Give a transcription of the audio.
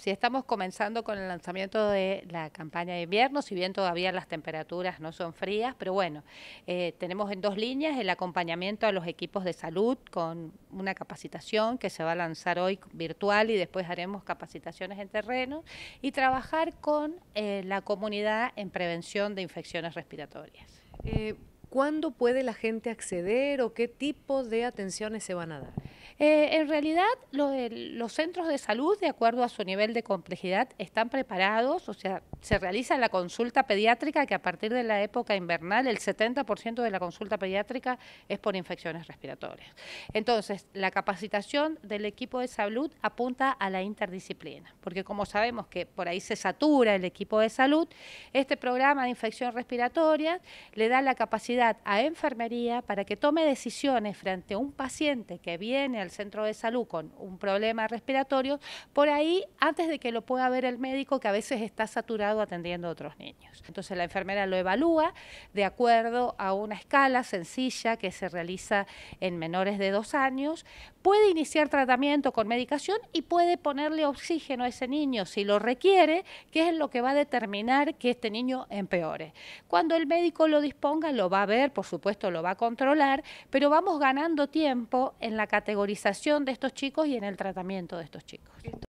si estamos comenzando con el lanzamiento de la campaña de invierno, si bien todavía las temperaturas no son frías, pero bueno, eh, tenemos en dos líneas el acompañamiento a los equipos de salud con una capacitación que se va a lanzar hoy virtual y después haremos capacitaciones en terreno y trabajar con eh, la comunidad en prevención de infecciones respiratorias. Eh, ¿Cuándo puede la gente acceder o qué tipo de atenciones se van a dar? Eh, en realidad, los centros de salud, de acuerdo a su nivel de complejidad, están preparados, o sea, se realiza la consulta pediátrica, que a partir de la época invernal, el 70% de la consulta pediátrica es por infecciones respiratorias. Entonces, la capacitación del equipo de salud apunta a la interdisciplina, porque como sabemos que por ahí se satura el equipo de salud, este programa de infección respiratoria le da la capacidad a enfermería para que tome decisiones frente a un paciente que viene al centro de salud con un problema respiratorio, por ahí antes de que lo pueda ver el médico que a veces está saturado atendiendo a otros niños. Entonces la enfermera lo evalúa de acuerdo a una escala sencilla que se realiza en menores de dos años, puede iniciar tratamiento con medicación y puede ponerle oxígeno a ese niño si lo requiere, que es lo que va a determinar que este niño empeore. Cuando el médico lo disponga, lo va a ver, por supuesto lo va a controlar, pero vamos ganando tiempo en la categorización de estos chicos y en el tratamiento de estos chicos.